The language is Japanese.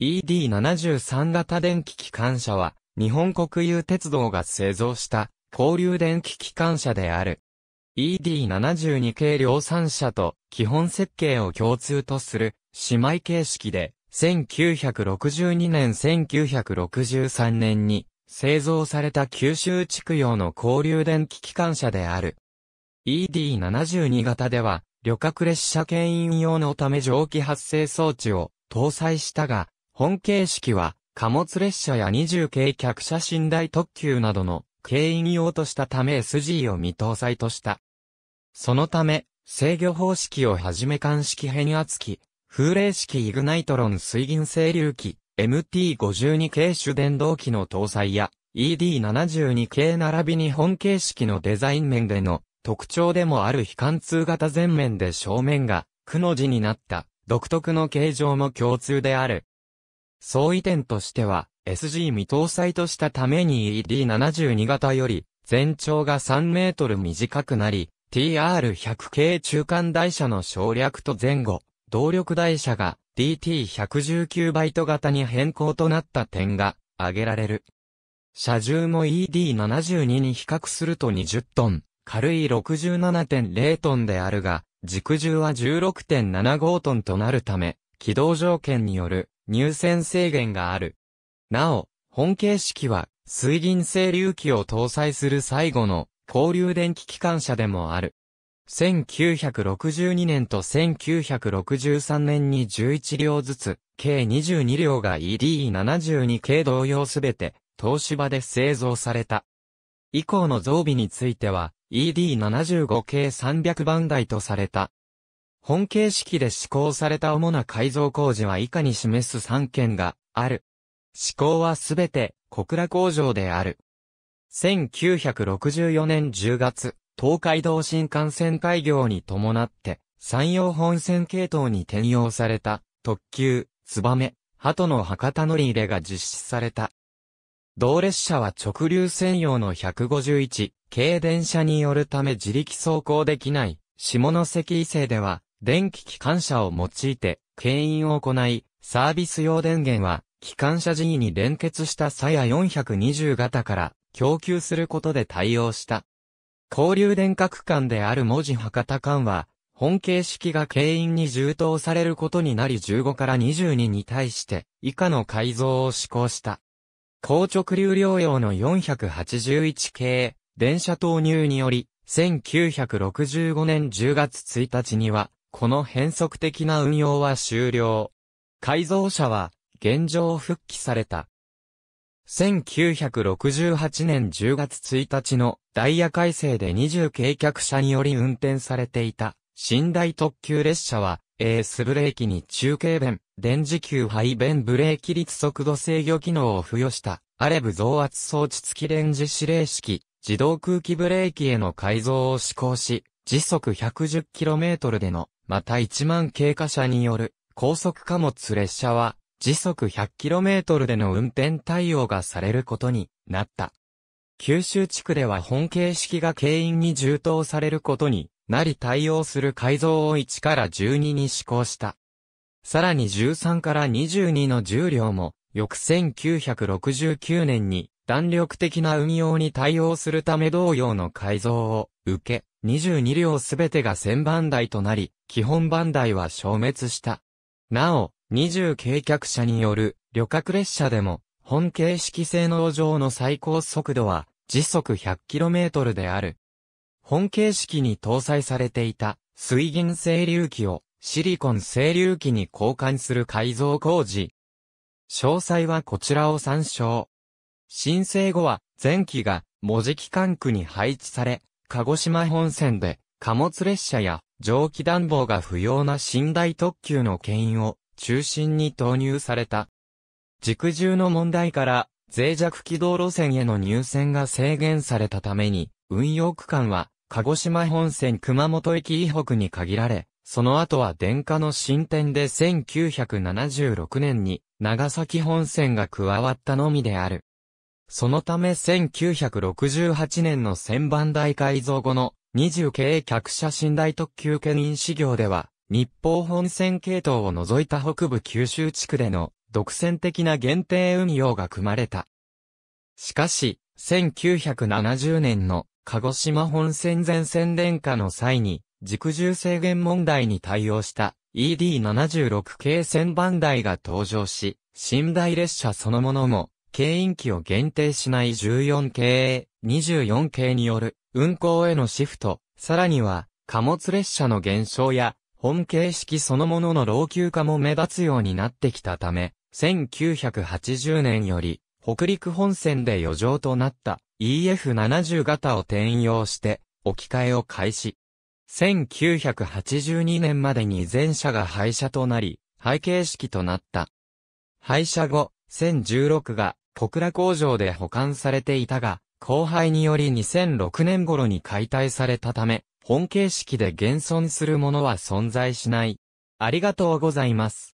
ED73 型電気機関車は、日本国有鉄道が製造した、交流電気機関車である。ED72 系量産車と、基本設計を共通とする、姉妹形式で、1962年1963年に、製造された九州地区用の交流電気機関車である。ED72 型では、旅客列車牽引用のため蒸気発生装置を搭載したが、本形式は、貨物列車や20系客車寝台特急などの軽引用としたため SG を未搭載とした。そのため、制御方式をはじめ間式変圧器、風冷式イグナイトロン水銀整流器、MT52 系主電動機の搭載や、ED72 系並びに本形式のデザイン面での特徴でもある非貫通型前面で正面が、くの字になった独特の形状も共通である。相違点としては、SG 未搭載としたために ED72 型より、全長が3メートル短くなり、TR100 系中間台車の省略と前後、動力台車が DT119 バイト型に変更となった点が挙げられる。車重も ED72 に比較すると20トン、軽い67.0トンであるが、軸重は16.75トンとなるため、軌道条件による入選制限がある。なお、本形式は、水銀整流器を搭載する最後の、交流電気機関車でもある。1962年と1963年に11両ずつ、計22両が ED72 系同様すべて、東芝で製造された。以降の増備については、ED75 系300番台とされた。本形式で施行された主な改造工事は以下に示す3件がある。施行はすべて小倉工場である。1964年10月、東海道新幹線開業に伴って、山陽本線系統に転用された特急、ツバメ、鳩の博多乗り入れが実施された。同列車は直流専用の151軽電車によるため自力走行できない、下関伊勢では電気機関車を用いて、牽引を行い、サービス用電源は、機関車時に連結したサヤ420型から供給することで対応した。交流電化区間である文字博多間は、本形式が牽引に充当されることになり15から22に対して以下の改造を施行した。高直流量用の481系電車投入により1965年10月1日にはこの変則的な運用は終了。改造車は、現状復帰された。1968年10月1日のダイヤ改正で20計客車により運転されていた寝台特急列車はエースブレーキに中継弁、電磁球配弁ブレーキ率速度制御機能を付与したアレブ増圧装置付きレンジ指令式自動空気ブレーキへの改造を施行し時速 110km でのまた1万経過者による高速貨物列車は時速 100km での運転対応がされることになった。九州地区では本形式が軽因に充当されることになり対応する改造を1から12に施行した。さらに13から22の重量も翌1969年に弾力的な運用に対応するため同様の改造を受け、22両すべてが1000番台となり、基本番台は消滅した。なお、20計客車による旅客列車でも、本形式性能上の最高速度は時速 100km である。本形式に搭載されていた水銀整流器をシリコン整流器に交換する改造工事。詳細はこちらを参照。申請後は、前期が、文字機関区に配置され、鹿児島本線で、貨物列車や、蒸気暖房が不要な寝台特急の牽引を、中心に投入された。軸重の問題から、脆弱軌道路線への入線が制限されたために、運用区間は、鹿児島本線熊本駅以北に限られ、その後は電化の進展で1976年に長崎本線が加わったのみである。そのため1968年の千番台改造後の20系客車寝台特急牽引事業では、日報本線系統を除いた北部九州地区での独占的な限定運用が組まれた。しかし、1970年の鹿児島本線全線連化の際に、軸重制限問題に対応した ED76 系千番台が登場し、寝台列車そのものも経営機を限定しない14系、24系による運行へのシフト、さらには貨物列車の減少や本形式そのものの老朽化も目立つようになってきたため、1980年より北陸本線で余剰となった EF70 型を転用して置き換えを開始。1982年までに全車が廃車となり、廃形式となった。廃車後、1016が小倉工場で保管されていたが、後輩により2006年頃に解体されたため、本形式で現存するものは存在しない。ありがとうございます。